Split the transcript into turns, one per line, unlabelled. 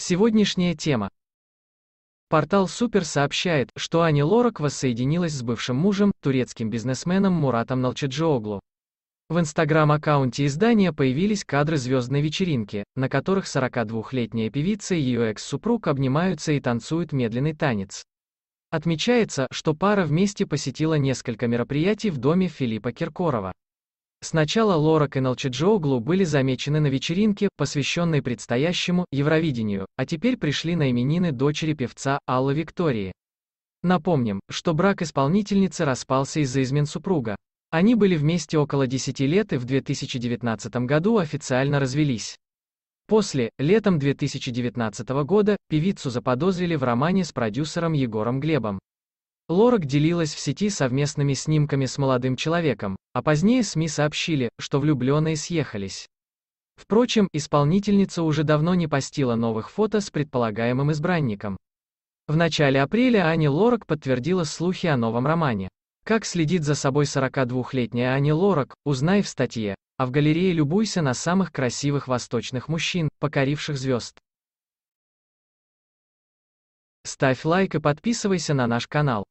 Сегодняшняя тема. Портал Супер сообщает, что Ани Лорак воссоединилась с бывшим мужем, турецким бизнесменом Муратом Налчаджиоглу. В инстаграм-аккаунте издания появились кадры звездной вечеринки, на которых 42-летняя певица и ее экс-супруг обнимаются и танцуют медленный танец. Отмечается, что пара вместе посетила несколько мероприятий в доме Филиппа Киркорова. Сначала Лорак и Нолчеджоуглу были замечены на вечеринке, посвященной предстоящему Евровидению, а теперь пришли на именины дочери певца Аллы Виктории. Напомним, что брак исполнительницы распался из-за измен супруга. Они были вместе около 10 лет и в 2019 году официально развелись. После, летом 2019 года, певицу заподозрили в романе с продюсером Егором Глебом. Лорак делилась в сети совместными снимками с молодым человеком, а позднее СМИ сообщили, что влюбленные съехались. Впрочем, исполнительница уже давно не постила новых фото с предполагаемым избранником. В начале апреля Ани Лорак подтвердила слухи о новом романе. Как следит за собой 42-летняя Ани Лорак, узнай в статье, а в галерее любуйся на самых красивых восточных мужчин, покоривших звезд. Ставь лайк и подписывайся на наш канал.